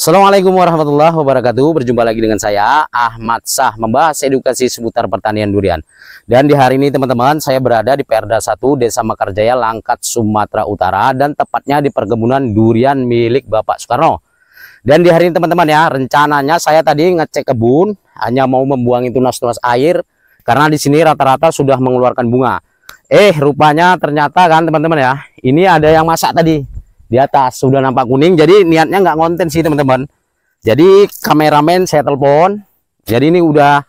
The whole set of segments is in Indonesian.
Assalamualaikum warahmatullahi wabarakatuh Berjumpa lagi dengan saya Ahmad Sah Membahas edukasi seputar pertanian durian Dan di hari ini teman-teman Saya berada di Perda 1 Desa Makarjaya Langkat Sumatera Utara Dan tepatnya di perkebunan durian milik Bapak Soekarno Dan di hari ini teman-teman ya Rencananya saya tadi ngecek kebun Hanya mau membuang tunas-tunas air Karena di sini rata-rata sudah mengeluarkan bunga Eh rupanya ternyata kan teman-teman ya Ini ada yang masak tadi di atas sudah nampak kuning jadi niatnya nggak ngonten sih teman-teman jadi kameramen saya telepon jadi ini udah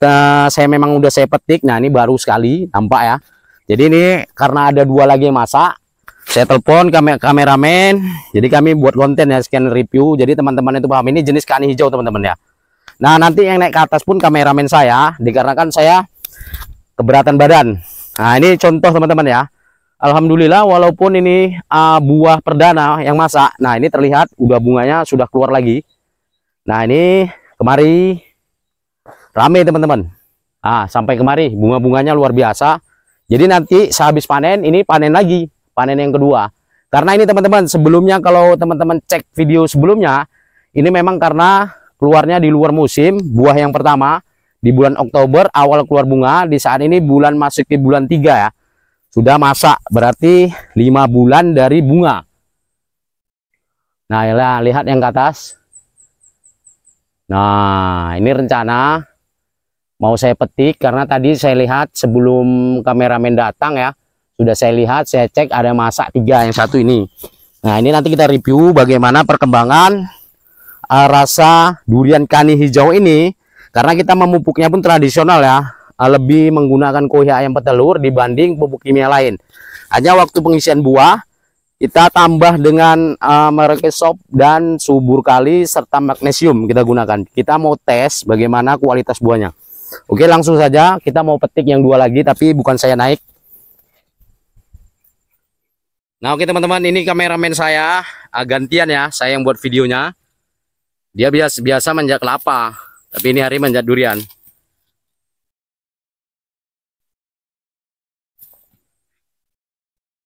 uh, saya memang udah saya petik nah ini baru sekali nampak ya jadi ini karena ada dua lagi masak saya telepon kamer kameramen jadi kami buat konten ya scan review jadi teman-teman itu paham ini jenis kani hijau teman-teman ya nah nanti yang naik ke atas pun kameramen saya dikarenakan saya keberatan badan nah ini contoh teman-teman ya Alhamdulillah walaupun ini uh, buah perdana yang masak. Nah, ini terlihat udah bunganya sudah keluar lagi. Nah, ini kemari rame teman-teman. Ah, sampai kemari bunga-bunganya luar biasa. Jadi nanti sehabis panen ini panen lagi, panen yang kedua. Karena ini teman-teman sebelumnya kalau teman-teman cek video sebelumnya, ini memang karena keluarnya di luar musim, buah yang pertama di bulan Oktober awal keluar bunga, di saat ini bulan masuk di bulan 3 ya sudah masak berarti lima bulan dari bunga nah ya, lihat yang ke atas nah ini rencana mau saya petik karena tadi saya lihat sebelum kameramen datang ya sudah saya lihat saya cek ada masak tiga yang satu ini nah ini nanti kita review bagaimana perkembangan eh, rasa durian kani hijau ini karena kita memupuknya pun tradisional ya Ah, lebih menggunakan kohe ayam petelur dibanding pupuk kimia lain. Hanya waktu pengisian buah kita tambah dengan uh, sop dan subur kali serta magnesium kita gunakan. Kita mau tes bagaimana kualitas buahnya. Oke, langsung saja kita mau petik yang dua lagi tapi bukan saya naik. Nah, oke teman-teman, ini kameramen saya, uh, gantian ya, saya yang buat videonya. Dia biasa biasa menjak kelapa, tapi ini hari menjak durian.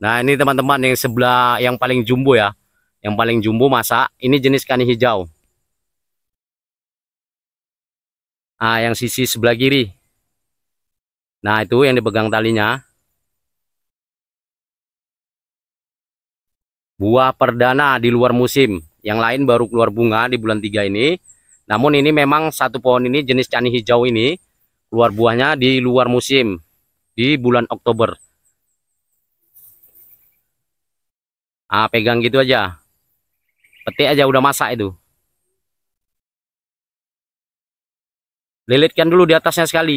Nah ini teman-teman yang sebelah yang paling jumbo ya. Yang paling jumbo masa. Ini jenis kani hijau. Nah yang sisi sebelah kiri. Nah itu yang dipegang talinya. Buah perdana di luar musim. Yang lain baru keluar bunga di bulan 3 ini. Namun ini memang satu pohon ini jenis cani hijau ini. Keluar buahnya di luar musim. Di bulan Oktober. ah pegang gitu aja petik aja udah masak itu lilitkan dulu di atasnya sekali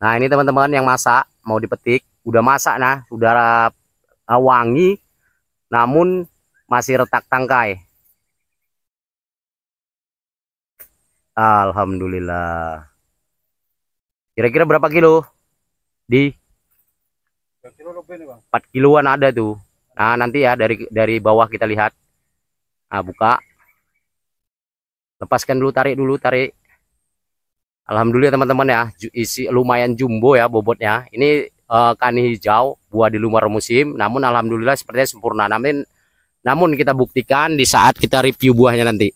nah ini teman-teman yang masak mau dipetik udah masak nah udara ah, wangi namun masih retak tangkai Alhamdulillah kira-kira berapa kilo di 4 kiloan ada tuh nah nanti ya dari dari bawah kita lihat nah, buka lepaskan dulu tarik dulu tarik Alhamdulillah teman-teman ya isi lumayan jumbo ya bobotnya ini uh, eh, kani hijau buah di luar musim namun Alhamdulillah sepertinya sempurna namun namun kita buktikan di saat kita review buahnya nanti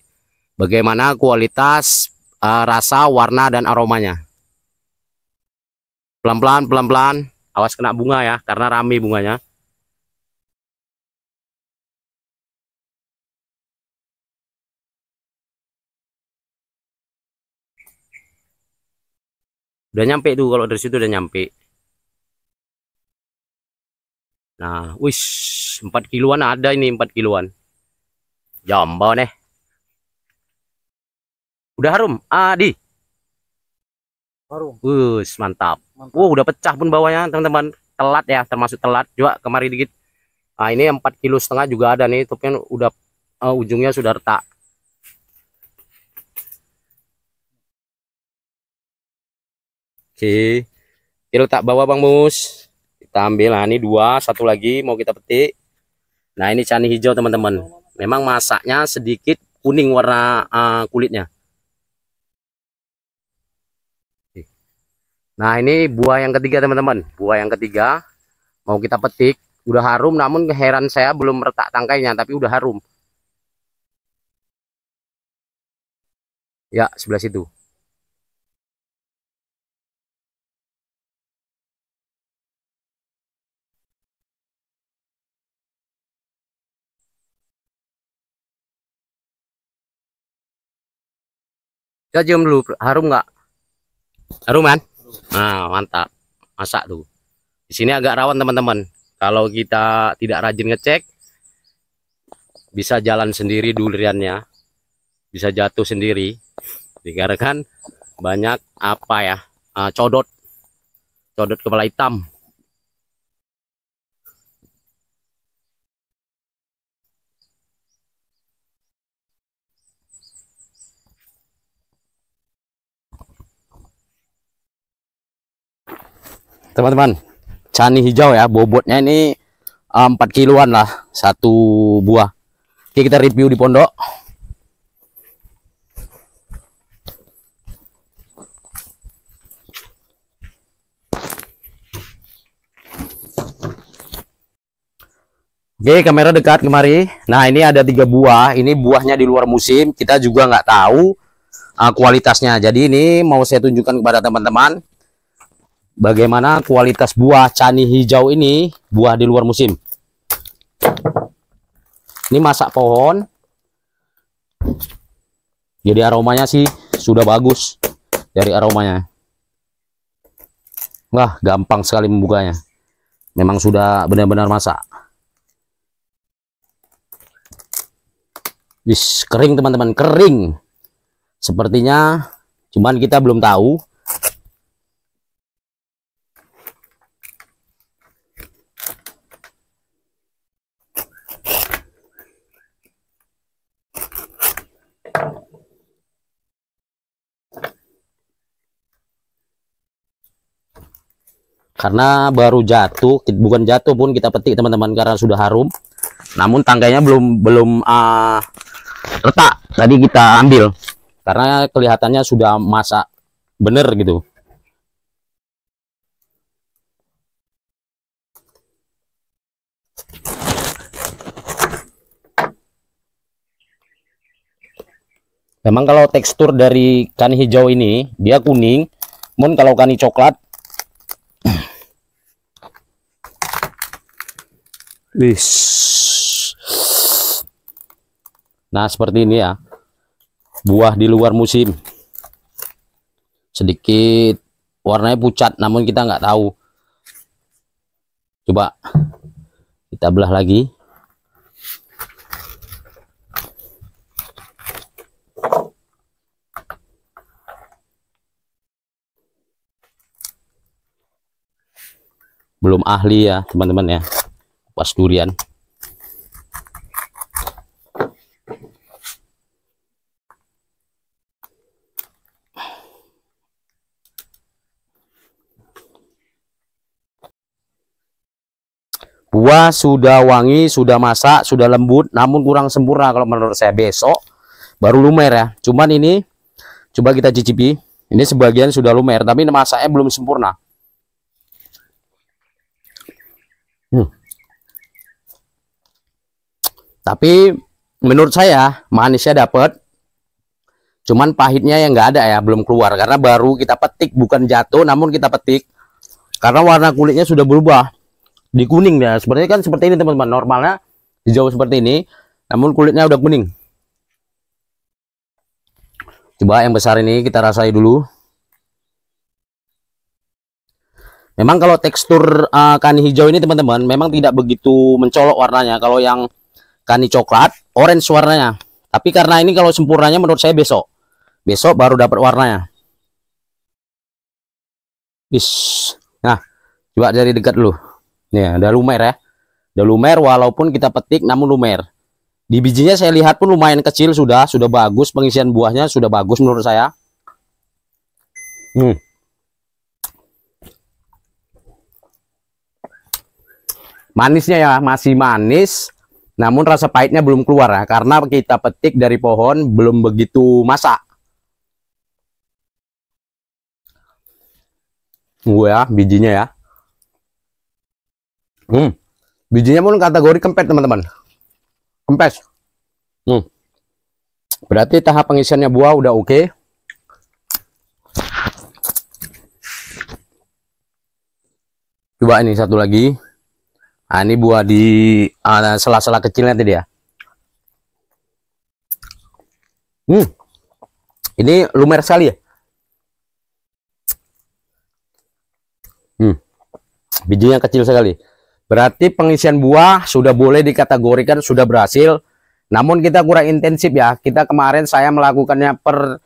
bagaimana kualitas uh, rasa warna dan aromanya pelan-pelan pelan-pelan awas kena bunga ya karena rame bunganya udah nyampe tuh kalau dari situ udah nyampe nah wis 4 kiloan ada ini 4 kiloan jambo nih. Eh. udah harum adi Baru. mantap. mantap. Wow, udah pecah pun bawahnya, teman-teman. Telat ya, termasuk telat. juga kemari dikit. Nah, ini empat kilo setengah juga ada nih, tapi udah uh, ujungnya sudah retak. Oke. Kita tak bawa Bang Mus. Kita ambil. Nah, ini dua, satu lagi mau kita petik. Nah, ini cani hijau, teman-teman. Memang masaknya sedikit kuning warna uh, kulitnya. Nah ini buah yang ketiga teman-teman. Buah yang ketiga mau kita petik. Udah harum namun heran saya belum retak tangkainya tapi udah harum. Ya sebelah situ. Kita ya, cium dulu, harum nggak? Harum kan? Nah, mantap. Masak tuh. Di sini agak rawan, teman-teman. Kalau kita tidak rajin ngecek, bisa jalan sendiri duriannya. Bisa jatuh sendiri. Dikarenakan banyak apa ya? Uh, codot. Codot kepala hitam. teman-teman cani hijau ya bobotnya ini ah, empat 4 kiloan lah satu buah oke kita review di pondok Oke, kamera dekat kemari. Nah, ini ada tiga buah. Ini buahnya di luar musim. Kita juga nggak tahu uh, kualitasnya. Jadi ini mau saya tunjukkan kepada teman-teman bagaimana kualitas buah cani hijau ini buah di luar musim ini masak pohon jadi aromanya sih sudah bagus dari aromanya wah gampang sekali membukanya memang sudah benar-benar masak Wis, kering teman-teman kering sepertinya cuman kita belum tahu karena baru jatuh bukan jatuh pun kita petik teman-teman karena sudah harum namun tangkainya belum belum uh, ah, letak tadi kita ambil karena kelihatannya sudah masak bener gitu Memang kalau tekstur dari kani hijau ini dia kuning, namun kalau kani coklat Nah seperti ini ya buah di luar musim sedikit warnanya pucat namun kita nggak tahu coba kita belah lagi belum ahli ya teman-teman ya pas durian buah sudah wangi sudah masak sudah lembut namun kurang sempurna kalau menurut saya besok baru lumer ya cuman ini coba kita cicipi ini sebagian sudah lumer tapi masaknya belum sempurna hmm. Tapi menurut saya manisnya dapat. Cuman pahitnya yang nggak ada ya, belum keluar karena baru kita petik bukan jatuh namun kita petik karena warna kulitnya sudah berubah di kuning ya. Sebenarnya kan seperti ini teman-teman. Normalnya hijau seperti ini, namun kulitnya udah kuning. Coba yang besar ini kita rasai dulu. Memang kalau tekstur uh, eh, kani hijau ini teman-teman memang tidak begitu mencolok warnanya. Kalau yang kani coklat orange warnanya tapi karena ini kalau sempurnanya menurut saya besok besok baru dapat warnanya Is. nah coba dari dekat dulu nih ada lumer ya Udah lumer walaupun kita petik namun lumer di bijinya saya lihat pun lumayan kecil sudah sudah bagus pengisian buahnya sudah bagus menurut saya hmm. manisnya ya masih manis namun rasa pahitnya belum keluar ya, karena kita petik dari pohon belum begitu masak. Gue ya, bijinya ya. Hmm. Bijinya pun kategori kempet, teman-teman. Kempes. Hmm. Berarti tahap pengisiannya buah udah oke. Okay. Coba ini satu lagi. Nah, ini buah di sela ah, nah, sela-sela kecilnya tadi ya. Hmm. Ini lumer sekali ya. Hmm. Bijinya kecil sekali. Berarti pengisian buah sudah boleh dikategorikan sudah berhasil. Namun kita kurang intensif ya. Kita kemarin saya melakukannya per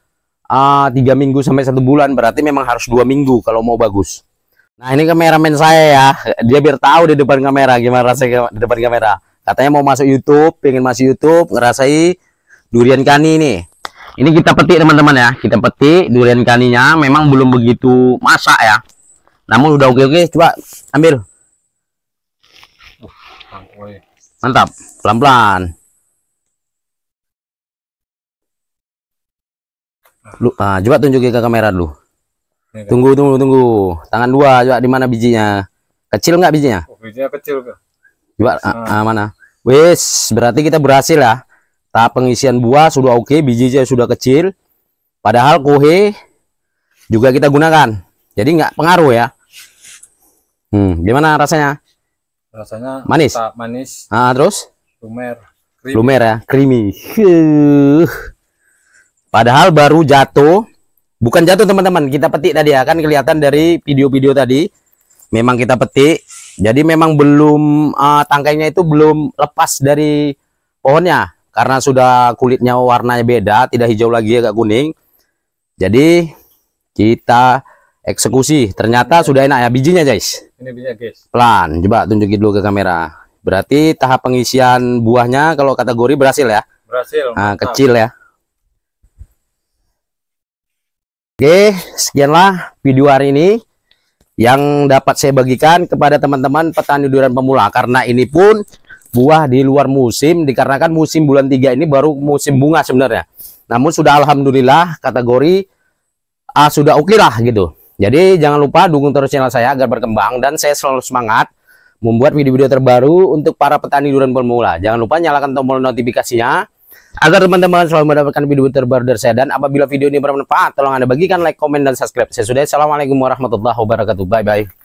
ah, tiga uh, minggu sampai satu bulan. Berarti memang harus dua minggu kalau mau bagus. Nah ini kameramen saya ya, dia biar tahu di depan kamera gimana rasanya di depan kamera. Katanya mau masuk YouTube, pengen masuk YouTube, ngerasai durian kani ini. Ini kita petik teman-teman ya, kita petik durian kaninya. Memang belum begitu masak ya, namun udah oke oke. Coba ambil. Mantap, pelan-pelan. Lu, ah, coba tunjukin ke kamera dulu. Kan. tunggu, tunggu, tunggu. Tangan dua, coba di mana bijinya? Kecil nggak bijinya? Oh, bijinya kecil, Kak. Coba nah. ah, mana? Wes, berarti kita berhasil ya. Tahap pengisian buah sudah oke, okay, bijinya sudah kecil. Padahal kohe juga kita gunakan. Jadi nggak pengaruh ya. Hmm, gimana rasanya? Rasanya manis. Manis. Ah, terus? Lumer. Creamy. Lumer ya, creamy. Padahal baru jatuh bukan jatuh teman-teman kita petik tadi ya kan kelihatan dari video-video tadi memang kita petik jadi memang belum uh, tangkainya itu belum lepas dari pohonnya karena sudah kulitnya warnanya beda tidak hijau lagi agak kuning jadi kita eksekusi ternyata sudah enak ya bijinya guys ini bijinya guys pelan coba tunjukin dulu ke kamera berarti tahap pengisian buahnya kalau kategori berhasil ya berhasil nah, kecil ya Oke, sekianlah video hari ini yang dapat saya bagikan kepada teman-teman petani durian pemula karena ini pun buah di luar musim dikarenakan musim bulan 3 ini baru musim bunga sebenarnya. Namun sudah alhamdulillah kategori ah, sudah oke okay lah gitu. Jadi jangan lupa dukung terus channel saya agar berkembang dan saya selalu semangat membuat video-video terbaru untuk para petani durian pemula. Jangan lupa nyalakan tombol notifikasinya agar teman-teman selalu mendapatkan video terbaru dari saya dan apabila video ini bermanfaat tolong anda bagikan like komen dan subscribe saya sudah assalamualaikum warahmatullahi wabarakatuh bye bye